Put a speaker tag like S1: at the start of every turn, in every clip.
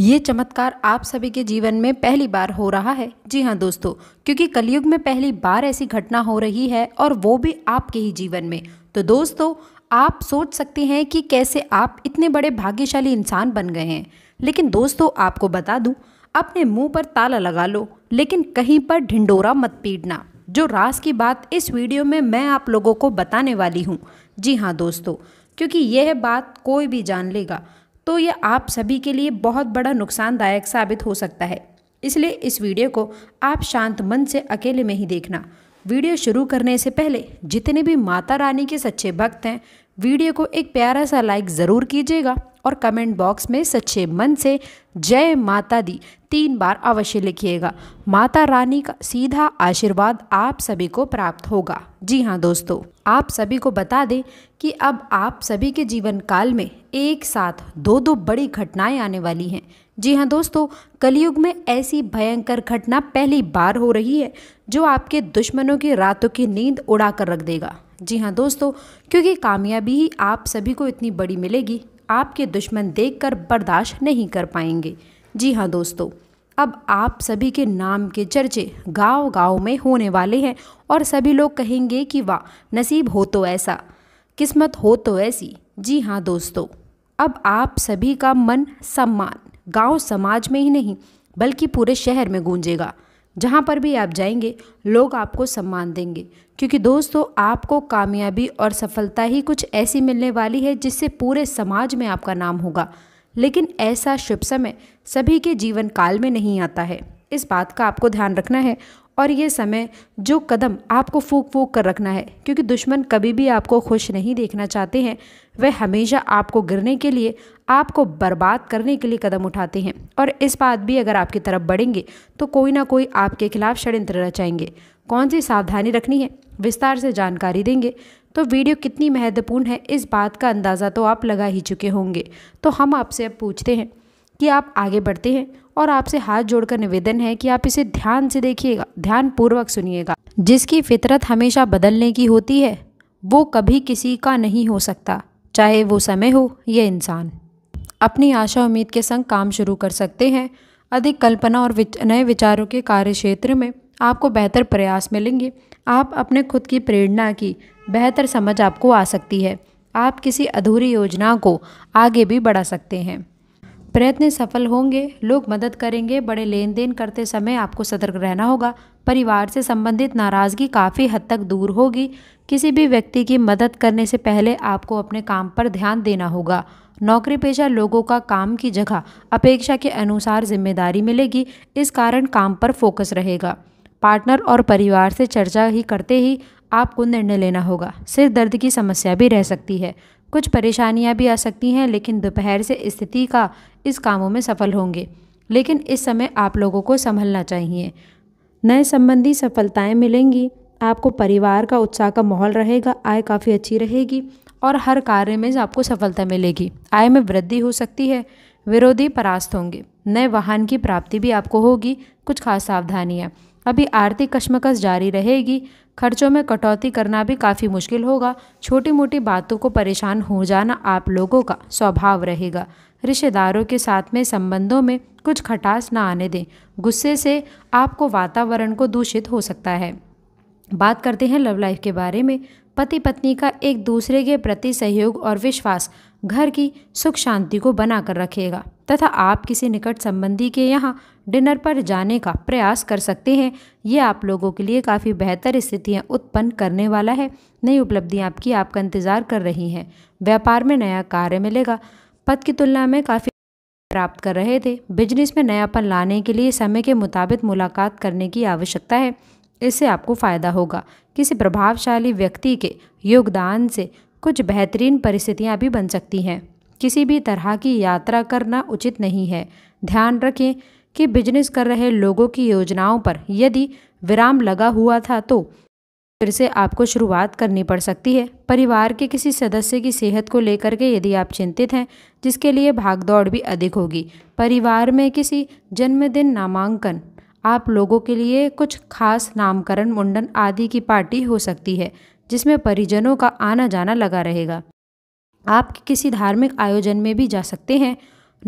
S1: ये चमत्कार आप सभी के जीवन में पहली बार हो रहा है जी हाँ दोस्तों क्योंकि कलयुग में पहली बार ऐसी घटना हो रही है और वो भी आपके ही जीवन में तो दोस्तों आप सोच सकते हैं कि कैसे आप इतने बड़े भाग्यशाली इंसान बन गए हैं लेकिन दोस्तों आपको बता दूं अपने मुंह पर ताला लगा लो लेकिन कहीं पर ढिंडोरा मत पीटना जो रास की बात इस वीडियो में मैं आप लोगों को बताने वाली हूँ जी हाँ दोस्तों क्योंकि यह बात कोई भी जान लेगा तो ये आप सभी के लिए बहुत बड़ा नुकसानदायक साबित हो सकता है इसलिए इस वीडियो को आप शांत मन से अकेले में ही देखना वीडियो शुरू करने से पहले जितने भी माता रानी के सच्चे भक्त हैं वीडियो को एक प्यारा सा लाइक ज़रूर कीजिएगा और कमेंट बॉक्स में सच्चे मन से जय माता दी तीन बार अवश्य लिखिएगा माता रानी का सीधा आशीर्वाद आप सभी को प्राप्त होगा जी हाँ दोस्तों आप सभी को बता दें कि अब आप सभी के जीवन काल में एक साथ दो दो बड़ी घटनाएं आने वाली हैं जी हाँ दोस्तों कलयुग में ऐसी भयंकर घटना पहली बार हो रही है जो आपके दुश्मनों की रातों की नींद उड़ा कर रख देगा जी हाँ दोस्तों क्योंकि कामयाबी ही आप सभी को इतनी बड़ी मिलेगी आपके दुश्मन देखकर बर्दाश्त नहीं कर पाएंगे जी हाँ दोस्तों अब आप सभी के नाम के चर्चे गांव गांव में होने वाले हैं और सभी लोग कहेंगे कि वाह नसीब हो तो ऐसा किस्मत हो तो ऐसी जी हाँ दोस्तों अब आप सभी का मन सम्मान गांव समाज में ही नहीं बल्कि पूरे शहर में गूंजेगा जहाँ पर भी आप जाएंगे लोग आपको सम्मान देंगे क्योंकि दोस्तों आपको कामयाबी और सफलता ही कुछ ऐसी मिलने वाली है जिससे पूरे समाज में आपका नाम होगा लेकिन ऐसा शुभ समय सभी के जीवन काल में नहीं आता है इस बात का आपको ध्यान रखना है और ये समय जो कदम आपको फूक फूक कर रखना है क्योंकि दुश्मन कभी भी आपको खुश नहीं देखना चाहते हैं वह हमेशा आपको गिरने के लिए आपको बर्बाद करने के लिए कदम उठाते हैं और इस बात भी अगर आपकी तरफ बढ़ेंगे तो कोई ना कोई आपके खिलाफ षड्यंत्र रचाएंगे कौन सी सावधानी रखनी है विस्तार से जानकारी देंगे तो वीडियो कितनी महत्वपूर्ण है इस बात का अंदाज़ा तो आप लगा ही चुके होंगे तो हम आपसे अब पूछते हैं कि आप आगे बढ़ते हैं और आपसे हाथ जोड़कर निवेदन है कि आप इसे ध्यान से देखिएगा ध्यानपूर्वक सुनिएगा जिसकी फितरत हमेशा बदलने की होती है वो कभी किसी का नहीं हो सकता चाहे वो समय हो या इंसान अपनी आशा उम्मीद के संग काम शुरू कर सकते हैं अधिक कल्पना और विच, नए विचारों के कार्य क्षेत्र में आपको बेहतर प्रयास मिलेंगे आप अपने खुद की प्रेरणा की बेहतर समझ आपको आ सकती है आप किसी अधूरी योजना को आगे भी बढ़ा सकते हैं प्रयत्न सफल होंगे लोग मदद करेंगे बड़े लेन देन करते समय आपको सतर्क रहना होगा परिवार से संबंधित नाराज़गी काफ़ी हद तक दूर होगी किसी भी व्यक्ति की मदद करने से पहले आपको अपने काम पर ध्यान देना होगा नौकरी पेशा लोगों का काम की जगह अपेक्षा के अनुसार जिम्मेदारी मिलेगी इस कारण काम पर फोकस रहेगा पार्टनर और परिवार से चर्चा ही करते ही आपको निर्णय लेना होगा सिर दर्द की समस्या भी रह सकती है कुछ परेशानियां भी आ सकती हैं लेकिन दोपहर से स्थिति का इस कामों में सफल होंगे लेकिन इस समय आप लोगों को संभलना चाहिए नए संबंधी सफलताएं मिलेंगी आपको परिवार का उत्साह का माहौल रहेगा आय काफ़ी अच्छी रहेगी और हर कार्य में आपको सफलता मिलेगी आय में वृद्धि हो सकती है विरोधी परास्त होंगे नए वाहन की प्राप्ति भी आपको होगी कुछ खास सावधानियाँ अभी आर्थिक कश्मकश जारी रहेगी खर्चों में कटौती करना भी काफ़ी मुश्किल होगा छोटी मोटी बातों को परेशान हो जाना आप लोगों का स्वभाव रहेगा रिश्तेदारों के साथ में संबंधों में कुछ खटास ना आने दें गुस्से से आपको वातावरण को दूषित हो सकता है बात करते हैं लव लाइफ के बारे में पति पत्नी का एक दूसरे के प्रति सहयोग और विश्वास घर की सुख शांति को बनाकर रखेगा तथा आप किसी निकट संबंधी के यहाँ डिनर पर जाने का प्रयास कर सकते हैं ये आप लोगों के लिए काफ़ी बेहतर स्थितियाँ उत्पन्न करने वाला है नई उपलब्धियाँ आपकी आपका इंतज़ार कर रही हैं व्यापार में नया कार्य मिलेगा पद की तुलना में काफ़ी प्राप्त कर रहे थे बिजनेस में नयापन लाने के लिए समय के मुताबिक मुलाकात करने की आवश्यकता है इससे आपको फ़ायदा होगा किसी प्रभावशाली व्यक्ति के योगदान से कुछ बेहतरीन परिस्थितियाँ भी बन सकती हैं किसी भी तरह की यात्रा करना उचित नहीं है ध्यान रखें कि बिजनेस कर रहे लोगों की योजनाओं पर यदि विराम लगा हुआ था तो फिर से आपको शुरुआत करनी पड़ सकती है परिवार के किसी सदस्य की सेहत को लेकर के यदि आप चिंतित हैं जिसके लिए भागदौड़ भी अधिक होगी परिवार में किसी जन्मदिन नामांकन आप लोगों के लिए कुछ खास नामकरण मुंडन आदि की पार्टी हो सकती है जिसमें परिजनों का आना जाना लगा रहेगा आप किसी धार्मिक आयोजन में भी जा सकते हैं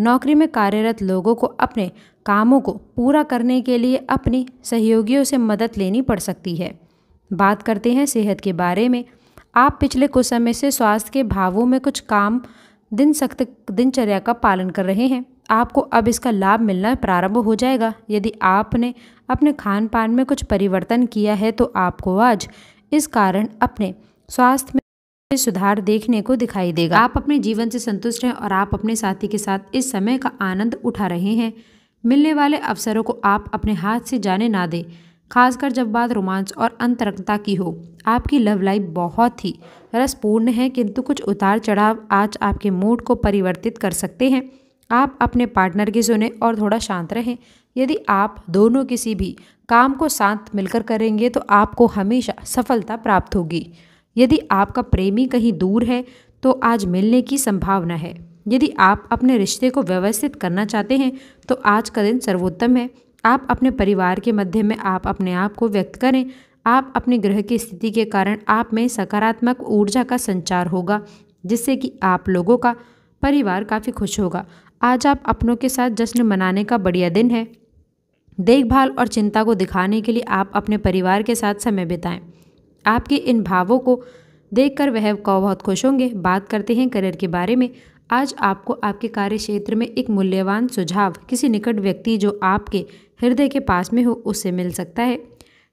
S1: नौकरी में कार्यरत लोगों को अपने कामों को पूरा करने के लिए अपनी सहयोगियों से मदद लेनी पड़ सकती है बात करते हैं सेहत के बारे में आप पिछले कुछ समय से स्वास्थ्य के भावों में कुछ काम दिन सख्त दिनचर्या का पालन कर रहे हैं आपको अब इसका लाभ मिलना प्रारंभ हो जाएगा यदि आपने अपने खान पान में कुछ परिवर्तन किया है तो आपको आज इस कारण अपने स्वास्थ्य में सुधार देखने को दिखाई देगा आप अपने जीवन से संतुष्ट हैं और आप अपने साथी के साथ इस समय का आनंद उठा रहे हैं मिलने वाले अवसरों को आप अपने हाथ से जाने ना दें खासकर जब बात रोमांच और अंतरंगता की हो आपकी लव लाइफ बहुत ही रसपूर्ण है किंतु कुछ उतार चढ़ाव आज आपके मूड को परिवर्तित कर सकते हैं आप अपने पार्टनर की सुने और थोड़ा शांत रहें यदि आप दोनों किसी भी काम को शांत मिलकर करेंगे तो आपको हमेशा सफलता प्राप्त होगी यदि आपका प्रेमी कहीं दूर है तो आज मिलने की संभावना है यदि आप अपने रिश्ते को व्यवस्थित करना चाहते हैं तो आज का दिन सर्वोत्तम है आप अपने परिवार के मध्य में आप अपने आप को व्यक्त करें आप अपने ग्रह की स्थिति के कारण आप में सकारात्मक ऊर्जा का संचार होगा जिससे कि आप लोगों का परिवार काफ़ी खुश होगा आज आप अपनों के साथ जश्न मनाने का बढ़िया दिन है देखभाल और चिंता को दिखाने के लिए आप अपने परिवार के साथ समय बिताएं आपके इन भावों को देखकर वह बहुत खुश होंगे बात करते हैं करियर के बारे में आज आपको आपके कार्य क्षेत्र में एक मूल्यवान सुझाव किसी निकट व्यक्ति जो आपके हृदय के पास में हो उससे मिल सकता है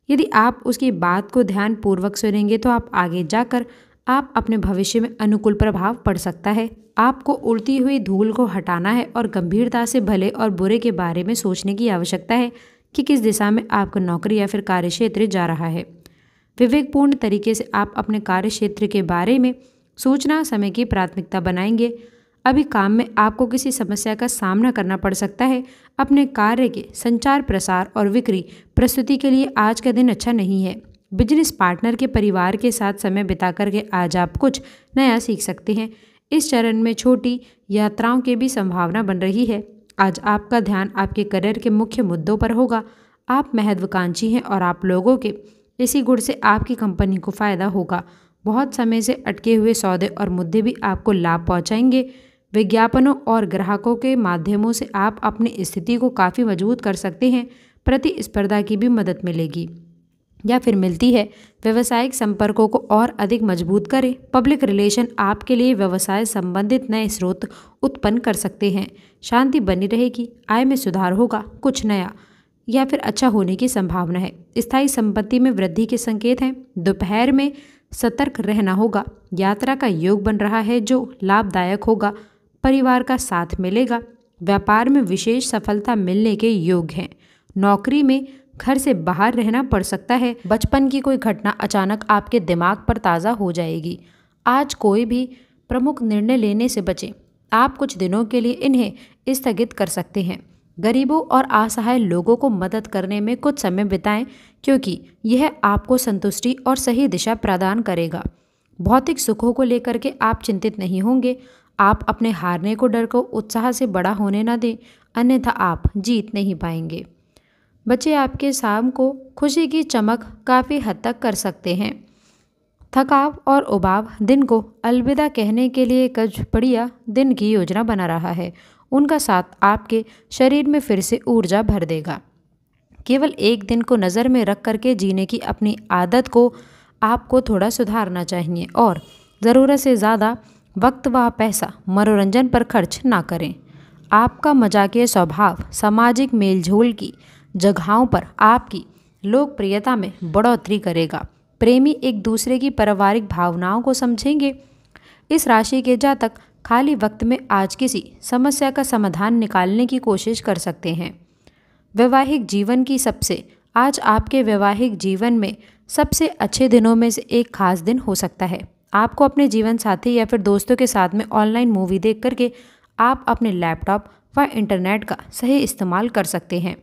S1: यदि आप उसकी बात को ध्यानपूर्वक सुनेंगे तो आप आगे जाकर आप अपने भविष्य में अनुकूल प्रभाव पड़ सकता है आपको उड़ती हुई धूल को हटाना है और गंभीरता से भले और बुरे के बारे में सोचने की आवश्यकता है कि किस दिशा में आपका नौकरी या फिर कार्य क्षेत्र जा रहा है विवेकपूर्ण तरीके से आप अपने कार्य क्षेत्र के बारे में सूचना समय की प्राथमिकता बनाएंगे अभी काम में आपको किसी समस्या का सामना करना पड़ सकता है अपने कार्य के संचार प्रसार और विक्री प्रस्तुति के लिए आज का दिन अच्छा नहीं है बिजनेस पार्टनर के परिवार के साथ समय बिता करके आज आप कुछ नया सीख सकते हैं इस चरण में छोटी यात्राओं की भी संभावना बन रही है आज आपका ध्यान आपके करियर के मुख्य मुद्दों पर होगा आप महत्वाकांक्षी हैं और आप लोगों के इसी गुड़ से आपकी कंपनी को फ़ायदा होगा बहुत समय से अटके हुए सौदे और मुद्दे भी आपको लाभ पहुंचाएंगे विज्ञापनों और ग्राहकों के माध्यमों से आप अपनी स्थिति को काफ़ी मजबूत कर सकते हैं प्रतिस्पर्धा की भी मदद मिलेगी या फिर मिलती है व्यवसायिक संपर्कों को और अधिक मजबूत करें पब्लिक रिलेशन आपके लिए व्यवसाय संबंधित नए स्रोत उत्पन्न कर सकते हैं शांति बनी रहेगी आय में सुधार होगा कुछ नया या फिर अच्छा होने की संभावना है स्थायी संपत्ति में वृद्धि के संकेत हैं दोपहर में सतर्क रहना होगा यात्रा का योग बन रहा है जो लाभदायक होगा परिवार का साथ मिलेगा व्यापार में विशेष सफलता मिलने के योग हैं नौकरी में घर से बाहर रहना पड़ सकता है बचपन की कोई घटना अचानक आपके दिमाग पर ताज़ा हो जाएगी आज कोई भी प्रमुख निर्णय लेने से बचें आप कुछ दिनों के लिए इन्हें स्थगित कर सकते हैं गरीबों और असहाय लोगों को मदद करने में कुछ समय बिताएं क्योंकि यह आपको संतुष्टि और सही दिशा प्रदान करेगा भौतिक सुखों को लेकर के आप चिंतित नहीं होंगे आप अपने हारने को डर को उत्साह से बड़ा होने ना दें अन्यथा आप जीत नहीं पाएंगे बच्चे आपके शाम को खुशी की चमक काफ़ी हद तक कर सकते हैं थकाव और उबाव दिन को अलविदा कहने के लिए कज पड़िया दिन की योजना बना रहा है उनका साथ आपके शरीर में फिर से ऊर्जा भर देगा केवल एक दिन को नज़र में रख करके जीने की अपनी आदत को आपको थोड़ा सुधारना चाहिए और ज़रूरत से ज़्यादा वक्त व पैसा मनोरंजन पर खर्च ना करें आपका मजाक स्वभाव सामाजिक मेलझोल की जगहों पर आपकी लोकप्रियता में बढ़ोतरी करेगा प्रेमी एक दूसरे की पारिवारिक भावनाओं को समझेंगे इस राशि के जातक खाली वक्त में आज किसी समस्या का समाधान निकालने की कोशिश कर सकते हैं वैवाहिक जीवन की सबसे आज आपके वैवाहिक जीवन में सबसे अच्छे दिनों में से एक खास दिन हो सकता है आपको अपने जीवन साथी या फिर दोस्तों के साथ में ऑनलाइन मूवी देख करके आप अपने लैपटॉप व इंटरनेट का सही इस्तेमाल कर सकते हैं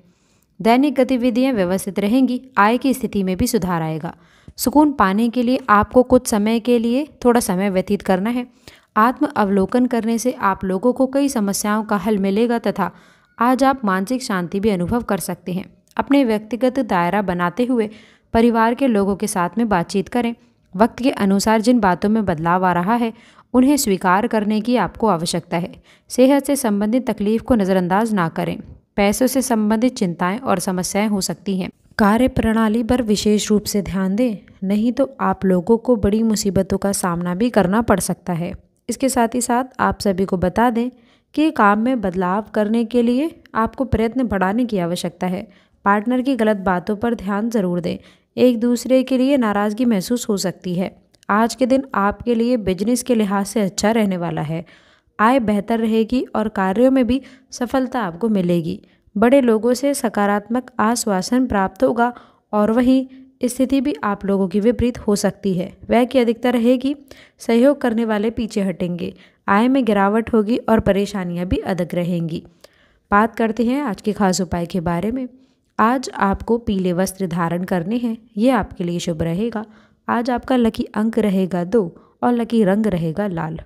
S1: दैनिक गतिविधियां व्यवस्थित रहेंगी आय की स्थिति में भी सुधार आएगा सुकून पाने के लिए आपको कुछ समय के लिए थोड़ा समय व्यतीत करना है आत्म अवलोकन करने से आप लोगों को कई समस्याओं का हल मिलेगा तथा आज आप मानसिक शांति भी अनुभव कर सकते हैं अपने व्यक्तिगत दायरा बनाते हुए परिवार के लोगों के साथ में बातचीत करें वक्त के अनुसार जिन बातों में बदलाव आ रहा है उन्हें स्वीकार करने की आपको आवश्यकता है सेहत से संबंधित तकलीफ को नज़रअंदाज ना करें पैसों से संबंधित चिंताएं और समस्याएं हो सकती हैं कार्य प्रणाली पर विशेष रूप से ध्यान दें नहीं तो आप लोगों को बड़ी मुसीबतों का सामना भी करना पड़ सकता है इसके साथ ही साथ आप सभी को बता दें कि काम में बदलाव करने के लिए आपको प्रयत्न बढ़ाने की आवश्यकता है पार्टनर की गलत बातों पर ध्यान ज़रूर दें एक दूसरे के लिए नाराज़गी महसूस हो सकती है आज के दिन आपके लिए बिजनेस के लिहाज से अच्छा रहने वाला है आय बेहतर रहेगी और कार्यों में भी सफलता आपको मिलेगी बड़े लोगों से सकारात्मक आश्वासन प्राप्त होगा और वहीं स्थिति भी आप लोगों की विपरीत हो सकती है वह की अधिकता रहेगी सहयोग करने वाले पीछे हटेंगे आय में गिरावट होगी और परेशानियां भी अधिक रहेंगी बात करते हैं आज के खास उपाय के बारे में आज आपको पीले वस्त्र धारण करने हैं ये आपके लिए शुभ रहेगा आज आपका लकी अंक रहेगा दो और लकी रंग रहेगा लाल